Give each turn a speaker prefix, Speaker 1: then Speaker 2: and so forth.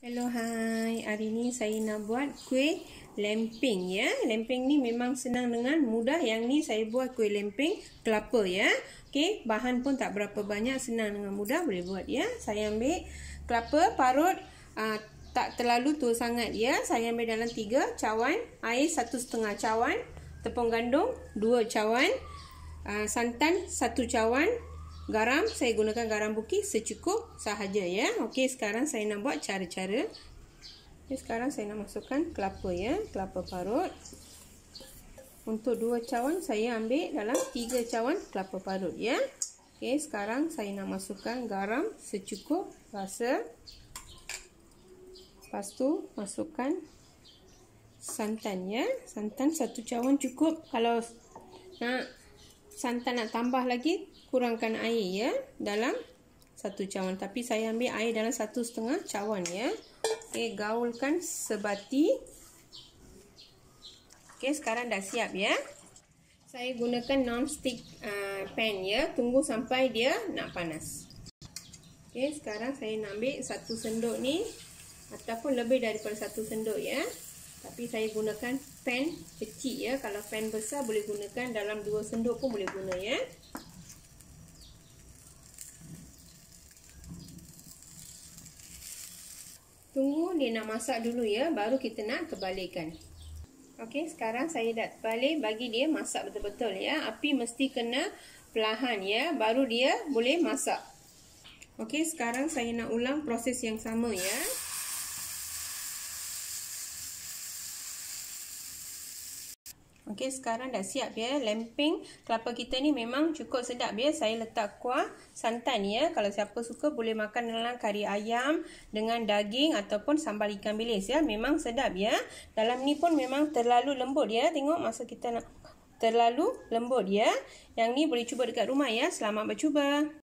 Speaker 1: Hello hi, Hari ni saya nak buat kuih lempeng ya. Lempeng ni memang senang dengan mudah. Yang ni saya buat kuih lempeng kelapa ya. Okey, bahan pun tak berapa banyak, senang dengan mudah boleh buat ya. Saya ambil kelapa parut aa, ah, tak terlalu tua sangat ya. Saya ambil dalam 3 cawan air 1/2 cawan, tepung gandum 2 cawan, aa, ah, santan 1 cawan, garam saya gunakan garam buki secukup sahaja ya. Okey, sekarang saya nak buat cara-cara. Okay, sekarang saya nak masukkan kelapa ya, kelapa parut. Untuk dua cawan saya ambil dalam tiga cawan kelapa parut ya. Okey, sekarang saya nak masukkan garam secukup rasa. Lepas tu masukkan santan ya. Santan satu cawan cukup kalau nak santan nak tambah lagi, kurangkan air ya dalam satu cawan. Tapi saya ambil air dalam satu setengah cawan ya. Okey, gaulkan sebati. Okey, sekarang dah siap ya. Saya gunakan non-stick uh, pan ya. Tunggu sampai dia nak panas. Okey, sekarang saya nak ambil satu sendok ni. Ataupun lebih daripada satu sendok ya. Tapi saya gunakan pan kecil ya. Kalau pan besar boleh gunakan dalam dua sendok pun boleh guna ya. Tunggu dia nak masak dulu ya. Baru kita nak kebalikan. Okey, sekarang saya dah balik bagi dia masak betul-betul ya. Api mesti kena perlahan ya. Baru dia boleh masak. Okey, sekarang saya nak ulang proses yang sama ya. Okey, sekarang dah siap ya. Lemping kelapa kita ni memang cukup sedap ya. Saya letak kuah santan ya. Kalau siapa suka boleh makan dengan kari ayam dengan daging ataupun sambal ikan bilis ya. Memang sedap ya. Dalam ni pun memang terlalu lembut ya. Tengok masa kita nak terlalu lembut ya. Yang ni boleh cuba dekat rumah ya. Selamat bercuba.